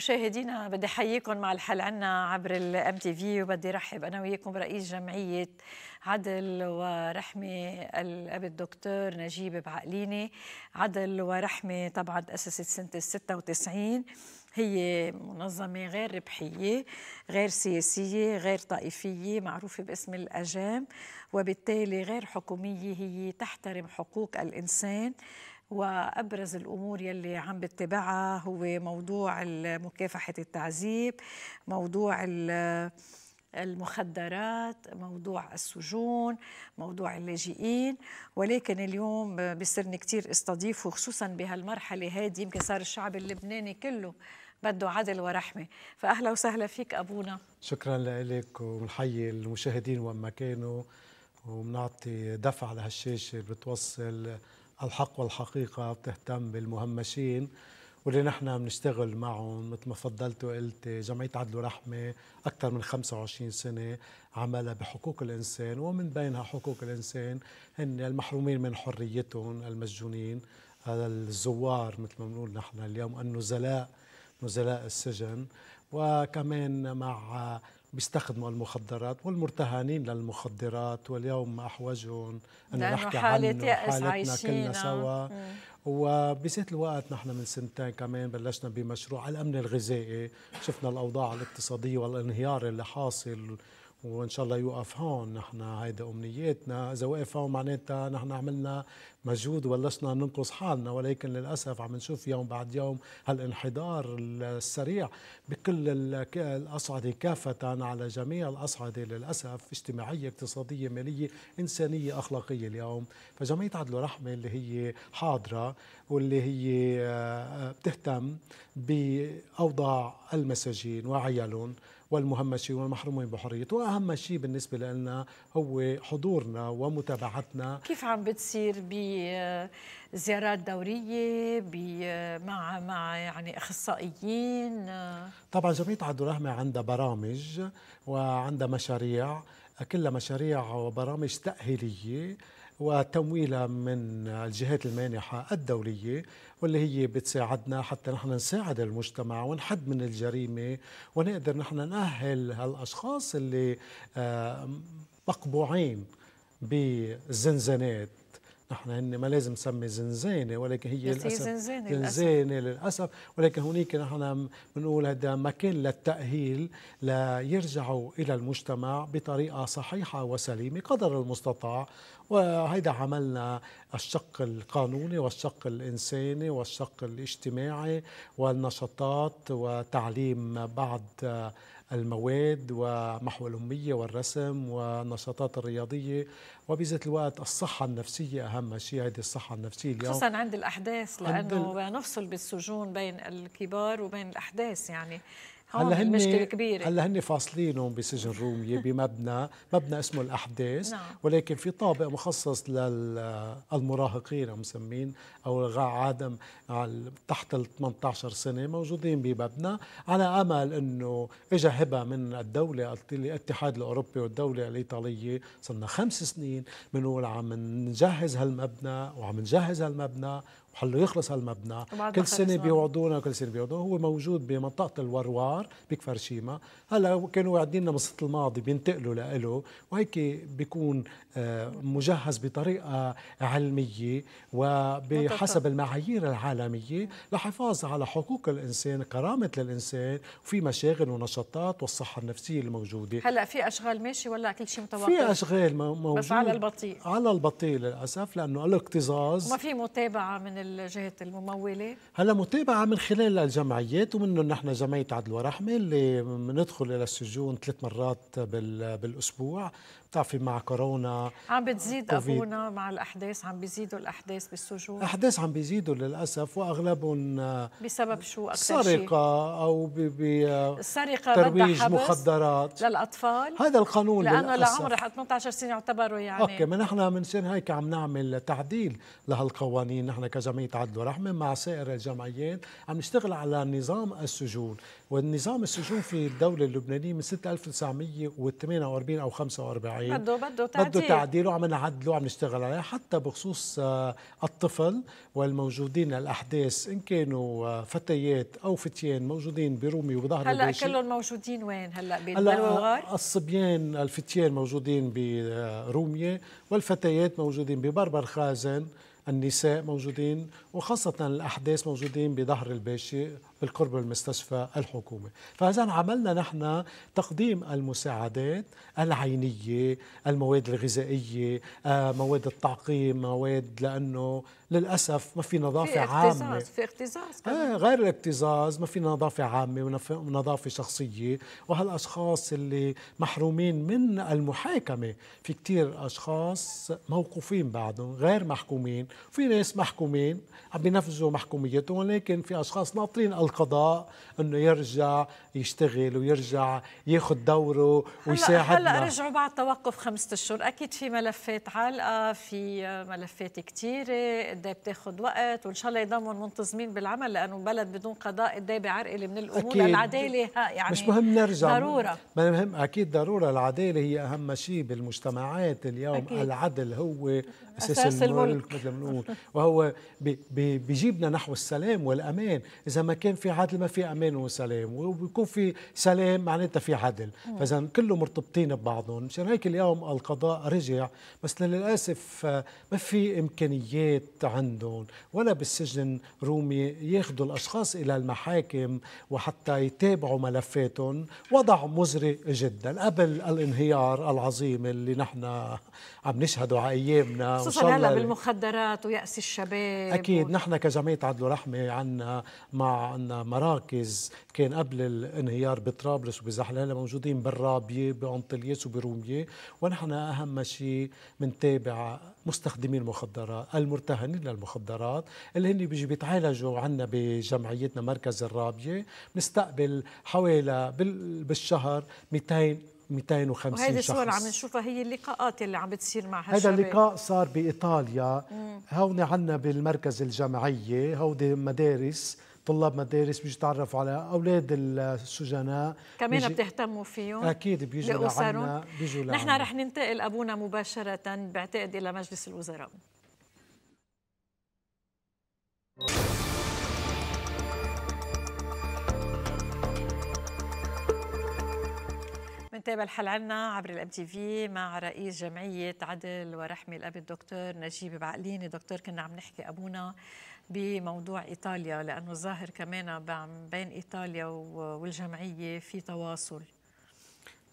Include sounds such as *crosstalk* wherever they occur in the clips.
مشاهدينا بدي احييكم مع الحل عنا عبر الام تي في وبدي رحب انا وياكم برئيس جمعيه عدل ورحمه الاب الدكتور نجيب بعقليني عدل ورحمه طبعا تاسست سنه ال 96 هي منظمة غير ربحية غير سياسية غير طائفية معروفة باسم الأجام وبالتالي غير حكومية هي تحترم حقوق الإنسان وابرز الامور يلي عم بتبعها هو موضوع مكافحه التعذيب موضوع المخدرات موضوع السجون موضوع اللاجئين ولكن اليوم بيصيرني كثير استضيفه خصوصا بهالمرحله هذه يمكن صار الشعب اللبناني كله بده عدل ورحمه فاهلا وسهلا فيك ابونا شكرا لك وبنحيي المشاهدين وين ما كانوا وبنعطي دفعه لهالشاشه اللي بتوصل الحق والحقيقة بتهتم بالمهمشين واللي نحن بنشتغل معهم مثل ما فضلت وقلت جمعية عدل ورحمة أكثر من 25 سنة عملها بحقوق الإنسان ومن بينها حقوق الإنسان هن المحرومين من حريتهم المسجونين الزوار مثل ما بنقول نحن اليوم النزلاء نزلاء السجن وكمان مع بيستخدموا المخدرات والمرتهنين للمخدرات واليوم أحوجهم أنه نحكي عنه حالتنا كلنا آه. سوا وبذات الوقت نحن من سنتين كمان بلشنا بمشروع الأمن الغذائي شفنا الأوضاع الاقتصادية والانهيار اللي حاصل وان شاء الله يوقف هون نحن هيدا امنياتنا اذا وقف هون معناتها نحن عملنا مجهود وبلشنا ننقص حالنا ولكن للاسف عم نشوف يوم بعد يوم هالانحدار السريع بكل الاصعده كافه على جميع الاصعده للاسف اجتماعيه اقتصاديه ماليه انسانيه اخلاقيه اليوم فجمعيه عدل ورحمه اللي هي حاضره واللي هي آه، بتهتم باوضاع المساجين وعيالهم والمهمشين والمحرومين بحريته واهم شيء بالنسبه لنا هو حضورنا ومتابعتنا كيف عم بتصير بزيارات دوريه مع مع يعني اخصائيين طبعا جمعيه عبد الرحمه عندها برامج وعندها مشاريع كلها مشاريع وبرامج تاهيليه وتمويلها من الجهات المانحة الدولية واللي هي بتساعدنا حتى نحن نساعد المجتمع ونحد من الجريمة ونقدر نحن نأهل هالأشخاص اللي آه، مقبوعين بالزنزانات نحن هن ما لازم نسمي زنزانه ولكن هي للاسف زنزانه, زنزانة للاسف ولكن هنيك نحن بنقول هذا مكان للتاهيل ليرجعوا الى المجتمع بطريقه صحيحه وسليمه قدر المستطاع وهيدا عملنا الشق القانوني والشق الإنساني والشق الاجتماعي والنشاطات وتعليم بعض المواد ومحو الأمية والرسم والنشاطات الرياضية وبذات الوقت الصحة النفسية أهم شيء هذه الصحة النفسية اليوم خصوصا عند الأحداث لأنه عند نفصل بالسجون بين الكبار وبين الأحداث يعني هلا هن كبيره هلا هن فاصلينهم بسجن روميه بمبنى مبنى اسمه الاحداث نعم. ولكن في طابق مخصص للمراهقين مسمين او عدم تحت ال 18 سنه موجودين بمبنى على امل انه اجى هبه من الدوله الاتحاد الاوروبي والدوله الايطاليه صرنا خمس سنين بنقول عم نجهز هالمبنى وعم نجهز هالمبنى حلو يخلص هالمبنى كل سنه بيوعدونا كل سنه بيوعدونا هو موجود بمنطقه الوروار شيما هلا كانوا قاعدين لنا من الماضي بينتقلوا لإله وهيك بيكون آه، مجهز بطريقه علميه وبحسب المعايير العالميه لحفاظ على حقوق الانسان كرامه الانسان وفي مشاغل ونشاطات والصحه النفسيه الموجوده هلا في اشغال ماشي ولا كل شيء متوقف في اشغال موجود بس على البطيء على البطيء للاسف لانه الاكتظاظ ما في متابعه من الجهات المموله؟ هلا متابعه من خلال الجمعيات ومنهم نحن جمعيه عدل ورحمه اللي بندخل الى السجون ثلاث مرات بالاسبوع بتعرفي مع كورونا عم بتزيد كوفيد. ابونا مع الاحداث عم بيزيدوا الاحداث بالسجون احداث عم بيزيدوا للاسف واغلبهم آه، بسبب شو اكثر سرقه او السرقه آه، ترويج مخدرات للاطفال هذا القانون لانه للاسف لعمر 18 سنه يعتبروا يعني اوكي ما نحن بنصير هيك عم نعمل تعديل لهالقوانين نحن كجمعيه عدل ورحمه مع سائر الجمعيات عم نشتغل على نظام السجون والنظام السجون في الدوله اللبنانيه من 1948 او 45 الصحيح طيب. بده بده تعديل بده تعديل وعم نعدله وعم نشتغل عليه حتى بخصوص آه، الطفل والموجودين الاحداث ان كانوا آه، فتيات او فتيان موجودين برومي وبظهر هلا كلهم موجودين وين هلا بالبلوى هلا الصبيان الفتيان موجودين بروميه والفتيات موجودين ببربر خازن النساء موجودين وخاصة الأحداث موجودين بظهر الباشي بالقرب من المستشفى الحكومي فإذا عملنا نحن تقديم المساعدات العينية المواد الغذائية آه، مواد التعقيم مواد لأنه للاسف ما في نظافه في اكتزاز عامه في اكتظاظ آه غير الاكتظاظ ما في نظافه عامه ونظافه شخصيه وهالاشخاص اللي محرومين من المحاكمه في كثير اشخاص موقوفين بعدهم غير محكومين في ناس محكومين عم بينفذوا محكوميتهم ولكن في اشخاص ناطرين القضاء انه يرجع يشتغل ويرجع ياخذ دوره ويساعدنا هلا رجعوا بعد توقف خمسة اشهر اكيد في ملفات عالقه في ملفات كثيره قد ايه بتاخذ وقت وان شاء الله يضلهم منتظمين بالعمل لانه بلد بدون قضاء قد ايه بعرقل من الامور أكيد. العداله يعني مش مهم نرجع ضروره مهم اكيد ضروره العداله هي اهم شيء بالمجتمعات اليوم أكيد. العدل هو اساس, أساس الملك مثل ما بنقول وهو بيجيبنا نحو السلام والامان اذا ما كان في عدل ما في امان وسلام وبيكون في سلام معناتها في عدل فاذا كله مرتبطين ببعضهم مشان هيك اليوم القضاء رجع بس للاسف آه، ما في امكانيات عندهم ولا بالسجن رومي ياخذوا الأشخاص إلى المحاكم وحتى يتابعوا ملفاتهم وضع مزري جدا قبل الانهيار العظيم اللي نحن عم نشهده على أيامنا خصوصا هلا بالمخدرات ويأس الشباب أكيد و... نحن كجمعية عدل ورحمة عنا مع عنا مراكز كان قبل الانهيار بطرابلس وبزحلاله موجودين بالرابية بأنطلياس وبرومية ونحن أهم شيء بنتابع مستخدمي المخدرات المرتهنين للمخدرات اللي هن بيجي بيتعالجوا عنا بجمعيتنا مركز الرابيه بنستقبل حوالي بالشهر 200 250 شخص وهذه الصور عم نشوفها هي اللقاءات اللي عم بتصير مع هالشباب هذا اللقاء صار بايطاليا هون عندنا بالمركز الجمعيه هودي مدارس طلاب مدارس بيجوا يتعرفوا على اولاد السجناء كمان بتهتموا فيهم اكيد بيجوا لعنا بيجوا لعنا نحن رح ننتقل ابونا مباشره بعتقد الى مجلس الوزراء منتابع الحل عنا عبر الام تي في مع رئيس جمعيه عدل ورحمه الاب الدكتور نجيب بعقليني دكتور كنا عم نحكي ابونا بموضوع إيطاليا لأنه الظاهر كمان بين إيطاليا والجمعية في تواصل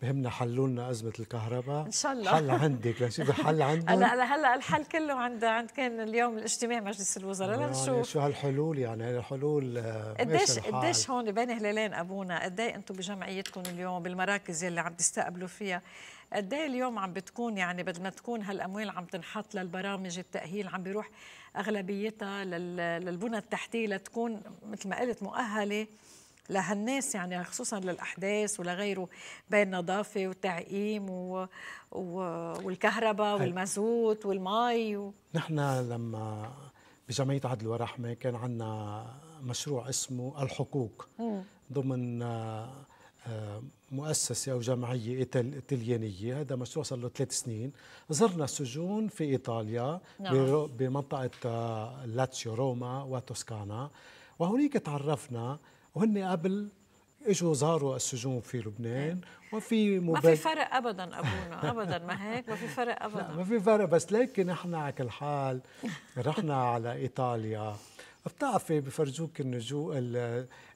بهمنا حلوا لنا ازمه الكهرباء ان شاء الله حل عندك لنشوف الحل *laughs* عندك هلا هلا الحل كله عند عند كان اليوم الاجتماع مجلس الوزراء آه، يعني لنشوف شو هالحلول يعني الحلول آه، قديش قديش هون بين هلالين ابونا قد ايه انتم بجمعيتكم اليوم بالمراكز اللي عم تستقبلوا فيها قد ايه اليوم عم بتكون يعني بدل ما تكون هالاموال عم تنحط للبرامج التاهيل عم بيروح اغلبيتها للبنى التحتيه لتكون مثل ما قلت مؤهله لهالناس يعني خصوصا للاحداث ولغيره بين نظافه وتعقيم و... و... والكهرباء والمازوت والمي و... نحن لما بجمعيه عدل ورحمه كان عندنا مشروع اسمه الحقوق ضمن آه، مؤسسة أو جمعية إيطاليانية هذا مشروع صار له ثلاث سنين زرنا سجون في إيطاليا نعم. بمنطقة آه، لاتسيو روما وتوسكانا وهناك تعرفنا وهن قبل اجوا زاروا السجون في لبنان إيه. وفي مباد... ما في فرق ابدا ابونا *laughs* ابدا ما هيك ما في فرق ابدا ما في فرق بس لكن احنا على كل حال رحنا على ايطاليا بتعرفي بفرجوك النجوم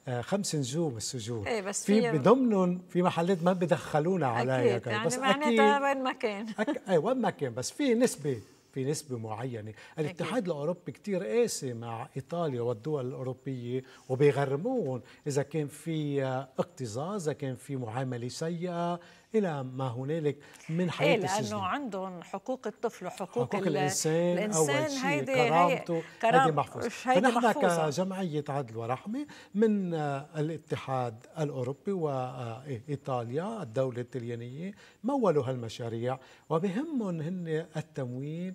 آه، خمس نجوم السجون ايه بس في بضمنهم في محلات ما بدخلونا عليها اكيد يعني بس معناتها وين ما كان أك... اي وين ما كان بس في نسبه في نسبة معينة الاتحاد الأوروبي كتير قاسي مع إيطاليا والدول الأوروبية وبيغرمون إذا كان في اكتظاظ إذا كان في معاملة سيئة الى ما هنالك من حياه إيه لانه السجن. عندهم حقوق الطفل وحقوق حقوق الانسان, الإنسان اول شيء كرامته هذه محفوظه فنحن كجمعيه عدل ورحمه من آه، الاتحاد الاوروبي وايطاليا آه، الدوله الطليانيه مولوا هالمشاريع وبهمهم هن التمويل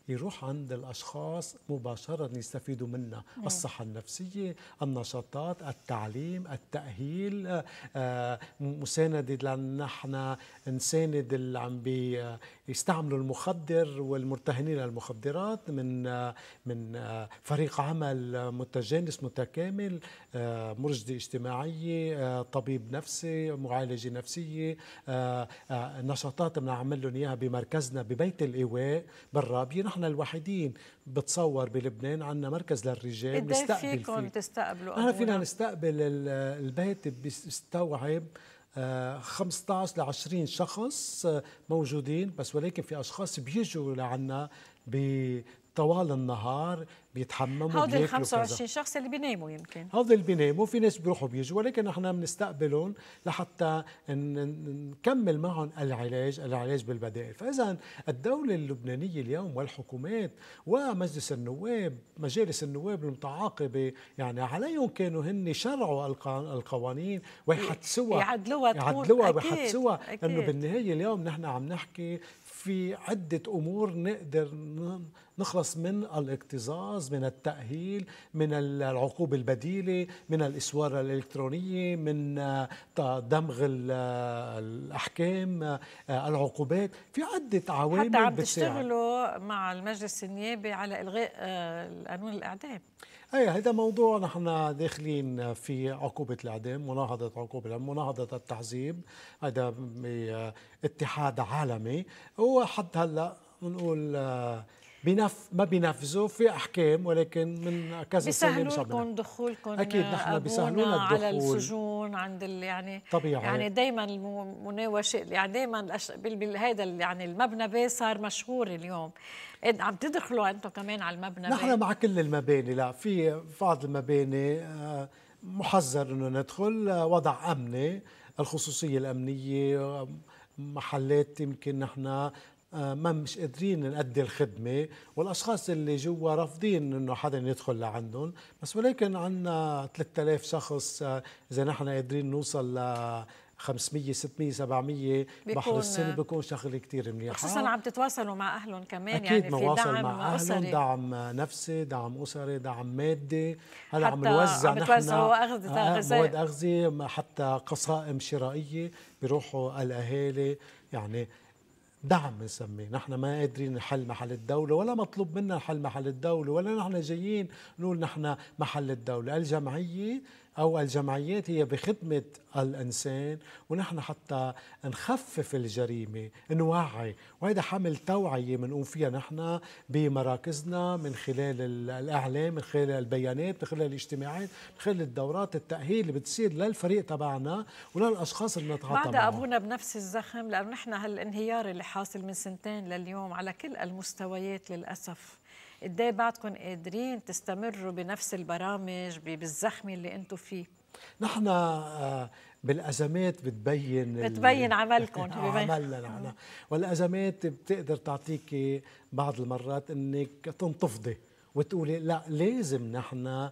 يروح عند الأشخاص مباشرة يستفيدوا منها نعم. الصحة النفسية النشاطات التعليم التأهيل آه، آه، مساندة لأن نحن نساند اللي عم بيستعملوا آه، المخدر والمرتهنين للمخدرات من من فريق عمل متجانس متكامل مرشدة اجتماعية طبيب نفسي معالجة نفسية نشاطات بنعمل لهم إياها بمركزنا ببيت الإيواء بالرابية نحن نحن الوحيدين بتصور بلبنان عندنا مركز للرجال نستقبل فيكم فيه. تستقبلوا آه، نحن فينا نستقبل البيت بيستوعب 15 آه، ل 20 شخص آه، موجودين بس ولكن في اشخاص بيجوا لعنا طوال النهار بيتحمموا هودي ال 25 شخص اللي بيناموا يمكن هودي اللي بيناموا في ناس بيروحوا بيجوا ولكن نحن بنستقبلهم لحتى نكمل معهم العلاج العلاج بالبدائل فاذا الدوله اللبنانيه اليوم والحكومات ومجلس النواب مجالس النواب المتعاقبه يعني عليهم كانوا هن شرعوا القوانين ويحدسوها يعدلوها يعدلوها ويحدسوها لانه بالنهايه اليوم نحن عم نحكي في عده امور نقدر نخلص من الاكتظاظ من التأهيل من العقوبة البديلة من الإسوارة الإلكترونية من آه، دمغ آه، الأحكام آه، العقوبات في عدة عوامل حتى عم تشتغلوا مع المجلس النيابي على إلغاء قانون الإعدام اي هذا موضوع نحن داخلين في عقوبة الإعدام مناهضة عقوبة مناهضة التعذيب هذا اتحاد عالمي هو حد هلا بنقول بنف ما بينفذوا في احكام ولكن من كذا سنه بيسهلوا دخولكم اكيد نحن بيسهلونا الدخول على السجون عند اللي يعني طبيعي يعني دائما المناوشه يعني دائما هذا يعني المبنى بي صار مشهور اليوم عم تدخلوا انتم كمان على المبنى نحن مع كل المباني لا في بعض المباني آه، محذر انه ندخل آه، وضع امني الخصوصيه الامنيه آه، محلات يمكن نحن آه، ما مش قادرين نأدي الخدمة والأشخاص اللي جوا رافضين أنه حدا يدخل لعندهم بس ولكن عندنا 3000 شخص آه، إذا نحن قادرين نوصل ل 500 600 700 بحر السن بيكون شغله كثير منيحه خصوصا عم تتواصلوا مع اهلهم كمان يعني أكيد يعني في دعم مع أهلهم أسري. دعم نفسي دعم اسري دعم مادي هلا عم نوزع عم نحن آه، أغذية مواد اغذيه حتى قصائم شرائيه بيروحوا الاهالي يعني دعم نسميه نحن ما قادرين نحل محل الدولة ولا مطلوب منا نحل محل الدولة ولا نحن جايين نقول نحن محل الدولة الجمعية أو الجمعيات هي بخدمة الإنسان ونحن حتى نخفف الجريمة نوعي وهذا حمل توعية بنقوم فيها نحن بمراكزنا من خلال الإعلام من خلال البيانات من خلال الاجتماعات من خلال الدورات التأهيل اللي بتصير للفريق تبعنا وللأشخاص اللي نتعاطى بعد أبونا بنفس الزخم لأنه نحن هالانهيار اللي حاصل من سنتين لليوم على كل المستويات للأسف قد ايه بعدكم قادرين تستمروا بنفس البرامج بالزخمه اللي انتم فيه نحن آه، بالازمات بتبين بتبين عملكم *laughs* عملنا نحن والازمات بتقدر تعطيك بعض المرات انك تنتفضي وتقولي لا لازم نحن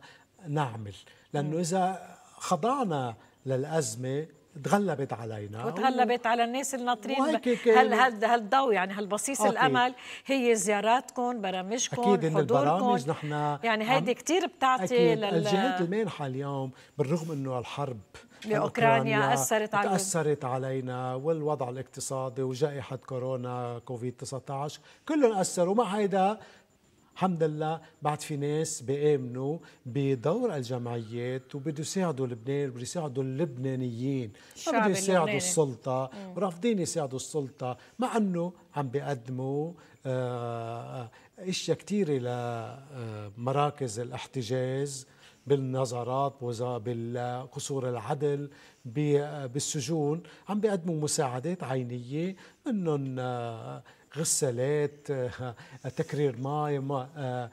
نعمل لانه اذا خضعنا للازمه تغلبت علينا وتغلبت و... على الناس الناطرين هل هل هالضوء يعني هالبصيص الامل هي زياراتكم برامجكم اكيد ان البرامج نحن يعني هيدي كثير بتعطي لل... الجهات المانحه اليوم بالرغم انه الحرب باوكرانيا اثرت علينا اثرت علينا والوضع الاقتصادي وجائحه كورونا كوفيد 19 كلهم اثروا مع هيدا الحمد لله بعد في ناس بيامنوا بدور الجمعيات وبده يساعدوا لبنان بده يساعدوا اللبنانيين ما بده يساعدوا السلطه ورافضين يساعدوا السلطه مع انه عم بيقدموا آه، آه، اشياء كثيره لمراكز آه، الاحتجاز بالنظرات بالقصور العدل بالسجون عم بيقدموا مساعدات عينية منهم آه، غسالات آه، تكرير ماء آه،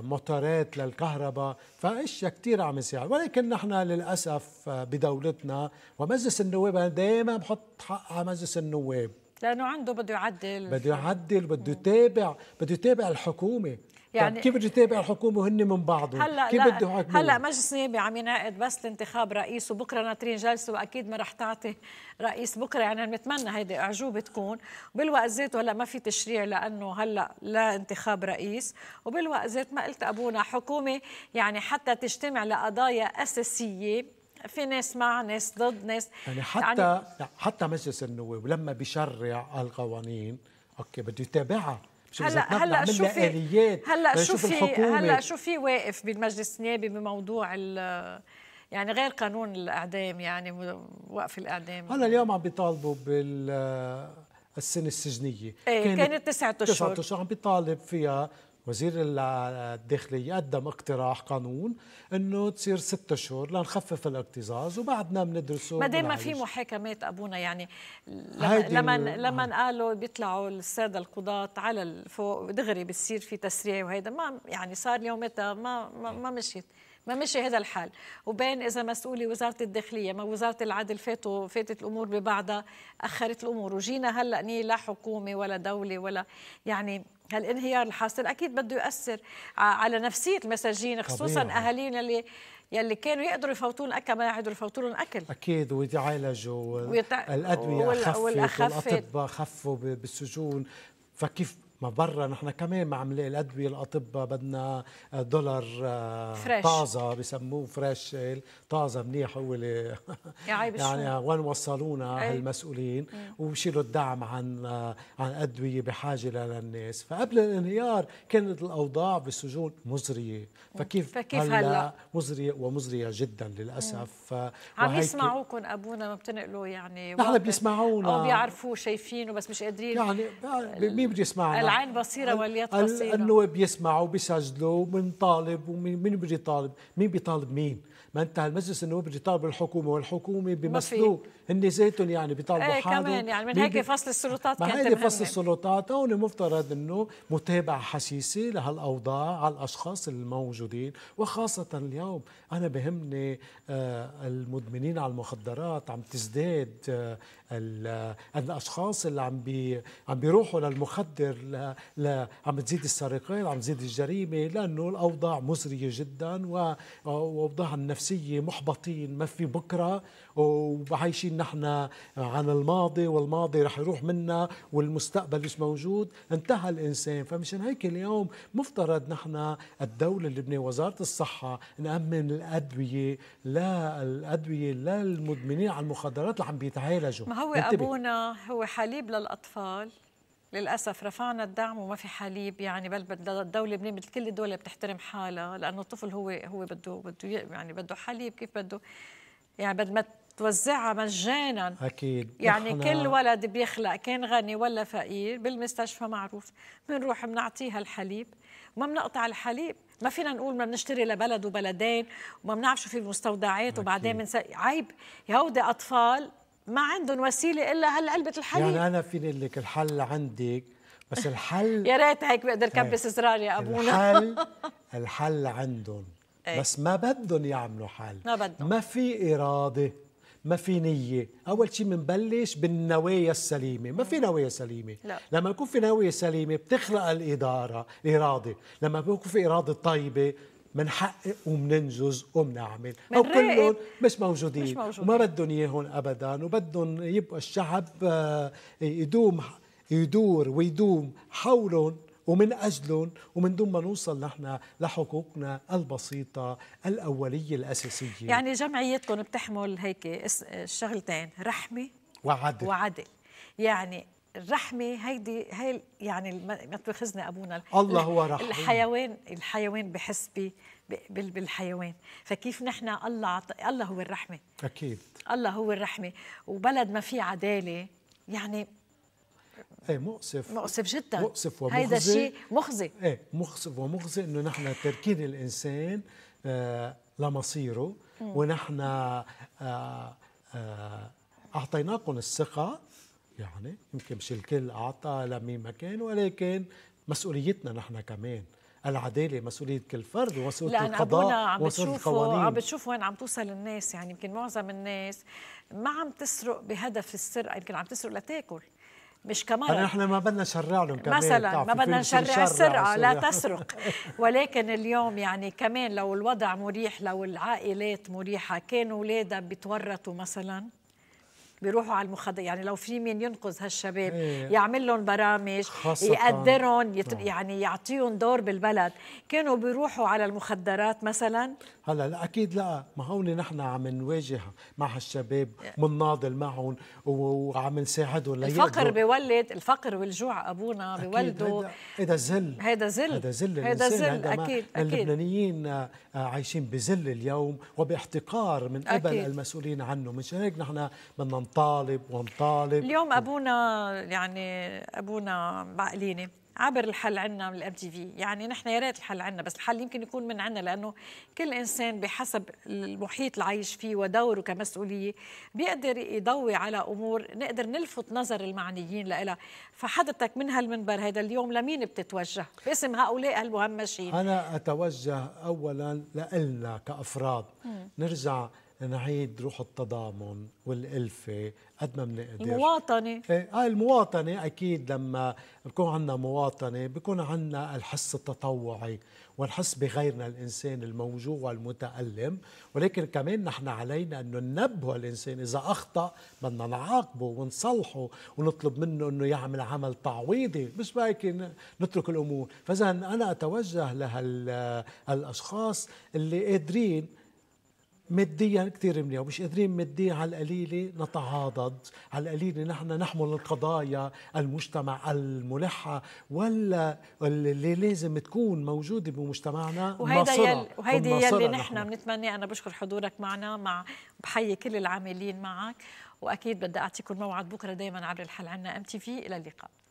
موتورات للكهرباء فاشياء كثير عم يساعد ولكن نحن للاسف بدولتنا ومجلس النواب دائما بحط حق على مجلس النواب لانه عنده بده يعدل بده يعدل بده يتابع بده يتابع الحكومه طيب، يعني كيف بده يتابع الحكومه وهن من بعضهم هلا كيف بده حكمهم هلا مجلس نيابي عم ينعقد بس لانتخاب رئيس وبكره ناطرين جلسه واكيد ما رح تعطي رئيس بكره يعني بنتمنى هيدي اعجوبه تكون بالوقت ذاته هلا ما في تشريع لانه هلا لا انتخاب رئيس وبالوقت ذات ما قلت ابونا حكومه يعني حتى تجتمع لقضايا اساسيه في ناس مع ناس ضد ناس يعني, يعني حتى يعني حتى مجلس النواب لما بيشرع القوانين اوكي بده يتابعها شوف هلا هلا شوفي آليات هلا شوفي هلا شوفي واقف بالمجلس النيابي بموضوع ال يعني غير قانون الاعدام يعني وقف الاعدام هلا اليوم عم بيطالبوا بال السنه السجنيه ايه كانت, كانت تسعة اشهر تسعة اشهر عم بيطالب فيها وزير الداخلية قدم اقتراح قانون انه تصير ست شهور لنخفف الاكتظاظ وبعدنا بندرسه ما دام ما في محاكمات ابونا يعني لما آه. لما قالوا بيطلعوا الساده القضاة على الفوق دغري بيصير في تسريع وهيدا ما يعني صار يومتها ما ما, ما مشيت ما مشي هذا الحال وبين اذا مسؤولي وزاره الداخليه ما وزاره العدل فاتوا فاتت الامور ببعضها اخرت الامور وجينا هلا ني لا حكومه ولا دوله ولا يعني هالانهيار الحاصل اكيد بده ياثر على نفسيه المساجين خصوصا اهالينا اللي يلي كانوا يقدروا يفوتون اكل ما يقدروا يفوتوا لهم اكل اكيد ويتعالجوا ويتع... الادويه خفت والاطباء خفوا بالسجون فكيف ما برا نحن كمان ما عم نلاقي الادويه الاطباء بدنا آه، دولار فريش. آه، طازه بسموه فريش طازه منيح هو اللي *laughs* يعني وين وصلونا هالمسؤولين وبشيلوا الدعم عن آه، عن ادويه بحاجه للناس فقبل الانهيار كانت الاوضاع بالسجون مزريه فكيف, فكيف هلا, هلأ مزريه ومزريه جدا للاسف عم يسمعوكم ابونا ما بتنقلوا يعني نحن بيسمعونا او بيعرفوه شايفينه بس مش قادرين يعني مين بده يسمعنا العين بصيرة واليد قصيرة النواب بيسمعوا وبيسجلوا ومن طالب ومين مين بيجي طالب مين بيطالب مين ما انت المجلس النواب بيجي طالب الحكومه والحكومه بمسلو هن ذاتهم يعني بيطالبوا ايه حالهم كمان يعني من هيك فصل السلطات كانت هيدي فصل السلطات هون مفترض انه متابعه حسيسه لهالاوضاع على الاشخاص الموجودين وخاصه اليوم انا بهمني آه، المدمنين على المخدرات عم تزداد آه، الاشخاص اللي عم بي عم بيروحوا للمخدر ل... ل... عم بتزيد السرقات عم تزيد الجريمه لانه الاوضاع مزريه جدا واوضاعها النفسيه محبطين ما في بكره وعايشين نحن عن الماضي والماضي رح يروح منا والمستقبل مش موجود انتهى الانسان فمشان هيك اليوم مفترض نحن الدوله اللبنانيه وزاره الصحه نامن الادويه لا الادويه للمدمنين على المخدرات اللي عم بيتعالجوا هو انتبه. ابونا هو حليب للاطفال للاسف رفعنا الدعم وما في حليب يعني بل الدوله بنين مثل كل الدول بتحترم حالها لانه الطفل هو هو بده بده يعني بده حليب كيف بده يعني بدل ما توزعها مجانا اكيد يعني نحن... كل ولد بيخلق كان غني ولا فقير بالمستشفى معروف بنروح بنعطيها الحليب وما بنقطع الحليب ما فينا نقول ما بنشتري لبلد وبلدين وما بنعرف شو في المستودعات وبعدين بنس... عيب هودي اطفال ما عندهم وسيله الا هالعلبه الحليب يعني انا فيني لك الحل عندك بس الحل *laughs* يا ريت هيك بقدر إيه. كبس زرار يا ابونا الحل *laughs* الحل عندهم إيه. بس ما بدهم يعملوا حل ما بدهم ما في اراده ما في نية أول شيء بنبلش بالنوايا السليمة ما في نوايا سليمة لا. لما يكون في نوايا سليمة بتخلق الإدارة الإرادة لما يكون في إرادة طيبة منحقق ومننجز ومنعمل او كلهم مش موجودين, مش موجودين. وما بدهم اياهم ابدا وبدهم يبقى الشعب آه، يدوم يدور ويدوم حولهم ومن أجلهم ومن دون ما نوصل نحن لحقوقنا البسيطة الأولية الأساسية يعني جمعيتكم بتحمل هيك شغلتين رحمة وعدل وعدل يعني الرحمه هيدي هي يعني ما تاخذنا ابونا الله هو رحمه الحيوان الحيوان بحس بالحيوان فكيف نحن الله عط... الله هو الرحمه اكيد الله هو الرحمه وبلد ما في عداله يعني ايه مؤسف مؤسف جدا مؤسف ومخزي هيدا شيء مخزي ايه مؤسف ومخزي انه نحن تركين الانسان آه لمصيره ونحن آه آه اعطيناكم الثقه يعني يمكن مش الكل أعطى لمين ما كان ولكن مسؤوليتنا نحن كمان العداله مسؤوليه كل فرد ومسؤوليه القضاء عم بتشوفوا عم بتشوف وين عم توصل الناس يعني يمكن معظم الناس ما عم تسرق بهدف السرقه يمكن عم تسرق لتاكل مش كمان نحن ما بدنا نشرع لهم كمان مثلا ما بدنا نشرع السرقه لا تسرق *laughs* ولكن اليوم يعني كمان لو الوضع مريح لو العائلات مريحه كانوا اولادها بيتورطوا مثلا بيروحوا على المخدرات يعني لو في مين ينقذ هالشباب إيه. يعمل لهم برامج يقدرهم يت... نعم. يعني يعطيهم دور بالبلد كانوا بيروحوا على المخدرات مثلا هلا لا اكيد لا ما هون نحن عم نواجه مع هالشباب ومناضل إيه. معهم وعم نساعدهم الفقر بيولد الفقر والجوع ابونا بيولدوا هذا ذل هذا ذل هذا ذل هذا ذل اكيد اكيد اللبنانيين آه، عايشين بذل اليوم وباحتقار من قبل المسؤولين عنه مشان هيك نحن بدنا طالب ونطالب اليوم ابونا يعني ابونا بعقليني عبر الحل عندنا من الام تي في يعني نحن يا ريت الحل عندنا بس الحل يمكن يكون من عندنا لانه كل انسان بحسب المحيط اللي عايش فيه ودوره كمسؤوليه بيقدر يضوي على امور نقدر نلفت نظر المعنيين لها فحضرتك من هالمنبر هذا اليوم لمين بتتوجه باسم هؤلاء المهمشين انا اتوجه اولا لنا كافراد م. نرجع نعيد روح التضامن والألفة قد ما بنقدر المواطنة إيه، آه هاي المواطنة أكيد لما بكون عندنا مواطنة بكون عندنا الحس التطوعي ونحس بغيرنا الإنسان الموجوع والمتألم ولكن كمان نحن علينا أنه ننبه الإنسان إذا أخطأ بدنا نعاقبه ونصلحه ونطلب منه أنه يعمل عمل تعويضي مش هيك نترك الأمور فإذا أنا أتوجه لهالأشخاص آه، اللي قادرين ماديا كثير منيح ومش قادرين ماديا على القليلة نتعاضد على القليلة نحن نحمل القضايا المجتمع الملحة ولا اللي لازم تكون موجودة بمجتمعنا وهيدا يل وهيدي يلي نحن بنتمنى أنا بشكر حضورك معنا مع بحيي كل العاملين معك وأكيد بدي أعطيكم موعد بكرة دايما عبر الحل عنا ام تي في إلى اللقاء